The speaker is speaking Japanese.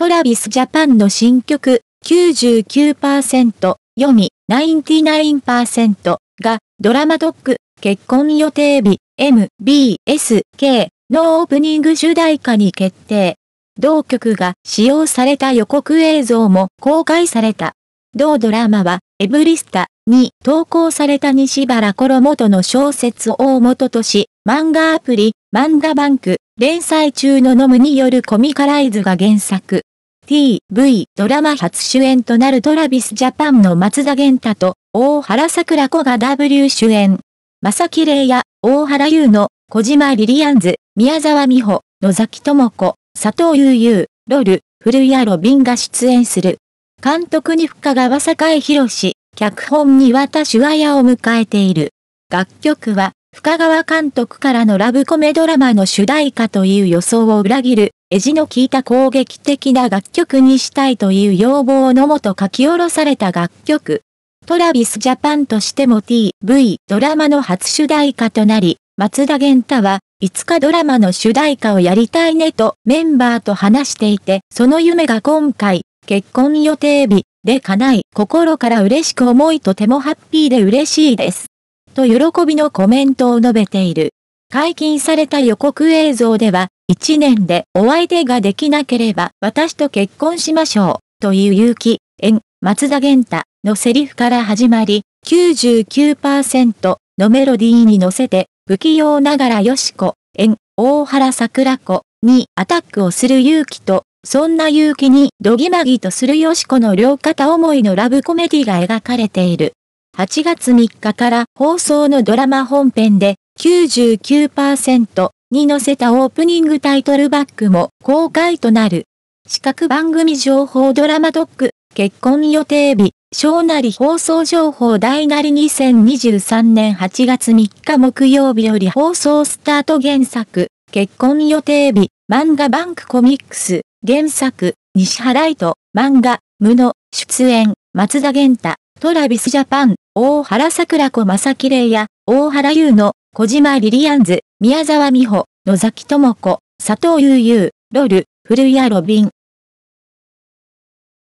トラビスジャパンの新曲99%読み99%がドラマドッグ結婚予定日 MBSK のオープニング主題歌に決定。同曲が使用された予告映像も公開された。同ドラマはエブリスタに投稿された西原衣トの小説を大元とし、漫画アプリ、漫画バンク、連載中のノムによるコミカライズが原作。TV ドラマ初主演となるトラビスジャパンの松田玄太と大原桜子が W 主演。正れ玲や大原優の小島リリアンズ、宮沢美穂、野崎智子、佐藤悠優、ロル、古谷ロビンが出演する。監督に深川栄博士、脚本に渡し、話屋を迎えている。楽曲は深川監督からのラブコメドラマの主題歌という予想を裏切る、エジの効いた攻撃的な楽曲にしたいという要望のもと書き下ろされた楽曲。トラビスジャパンとしても TV ドラマの初主題歌となり、松田玄太はいつかドラマの主題歌をやりたいねとメンバーと話していて、その夢が今回、結婚予定日で叶い、心から嬉しく思いとてもハッピーで嬉しいです。と喜びのコメントを述べている。解禁された予告映像では、1年でお相手ができなければ私と結婚しましょう、という勇気、縁、松田玄太のセリフから始まり、99%のメロディーに乗せて、不器用ながらよしこ、縁、大原桜子にアタックをする勇気と、そんな勇気にどぎまぎとするよしこの両肩思いのラブコメディが描かれている。8月3日から放送のドラマ本編で99%に載せたオープニングタイトルバックも公開となる。四角番組情報ドラマドック、結婚予定日、小なり放送情報大なり2023年8月3日木曜日より放送スタート原作、結婚予定日、漫画バンクコミックス、原作、西原糸、漫画、無の、出演、松田玄太。トラビスジャパン、大原桜子正綺麗や、大原優の、小島リリアンズ、宮沢美穂、野崎智子、佐藤悠々、ロル、古谷ロビン、